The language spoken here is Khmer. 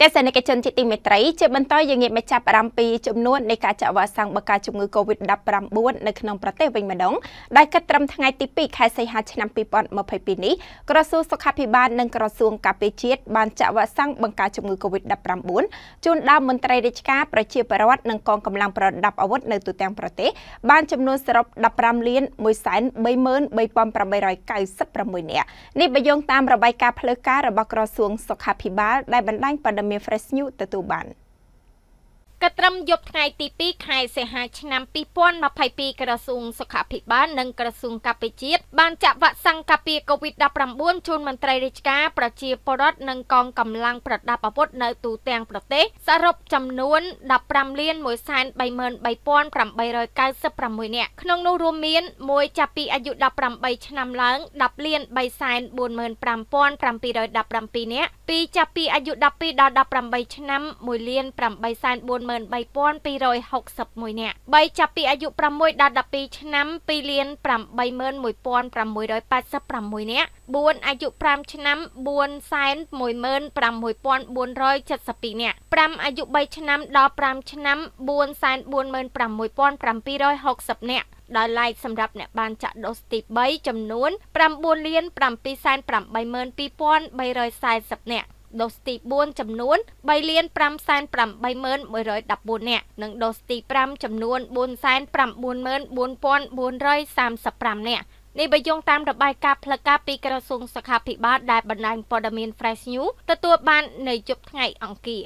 ទេសនិកជនជាទីមេត្រីជាបន្តយើងងាកមកចាប់អារម្មណ៍ពីចំនួននៃការចាក់វ៉ាក់សាំងបង្ការជំងឺ Covid-19 នៅក្នុងប្រទេសវិញម្ដងដែលគិតត្រឹមថ្ងៃទី2ខែសីហាឆ្នាំ2022នេះក្រសួងសុខាភិបាលនិងក្រសួងការពារជាតិបានចាក់វ៉ាក់សាំងបង្ការជំងឺ Covid-19 ជូនដល់មន្ត្រីរាជការប្រជាពលរដ្ឋនិងកងកម្លាំងប្រដាប់អាវុធនៅទូទាំងប្រទេសបានចំនួនសរុប15លាន133,896នាក់នេះបើយោងតាមរបាយការណ៍ផ្លូវការរបស់ក្រសួងសុខាភិបាលដែលបណ្ដាញព័ត៌មានមាន Fresh News ទទួលបាន។កត្រឹមយប់ថ្ងៃទី2ខែសីហាឆ្នាំ2022ក្រសួងសុខាភិបាលនិងក្រសួងកាពិជាតិបានចាក់វ៉ាក់សាំងការពារ COVID-19 ជូនមន្ត្រីរាជការប្រជាពលរដ្ឋនិងកងកម្លាំងប្រដាប់អាវុធនៅទូទាំងប្រទេសសរុបចំនួន15លាន133,896នាក់ក្នុងនោះរួមមានមួយចាប់ពីអាយុ18ឆ្នាំឡើង10លាន345,717នាក់ពីរចាប់ពីអាយុ12ដល់18ឆ្នាំ1លាន840,000 83261នាក់3ចាប់ពីអាយុ6ដល់12ឆ្នាំ2លាន81686នាក់4អាយុ5ឆ្នាំ416,472នាក់5អាយុ3ឆ្នាំដល់5ឆ្នាំ446,760នាក់ដោយឡែកសម្រាប់អ្នកបានចាក់ដូសទី3ចំនួន9លាន782,340នាក់ដូសទី4ចំនួន3លាន558,114នាក់និងដូសទី5ចំនួន4,94,435នាក់នេះបើយោងតាមរបាយការណ៍ផ្លូវការពីក្រសួងសុខាភិបាលដែលបណ្ដាញព័ត៌មាន Fresh News ទទួលបាននៅយប់ថ្ងៃអង្គារ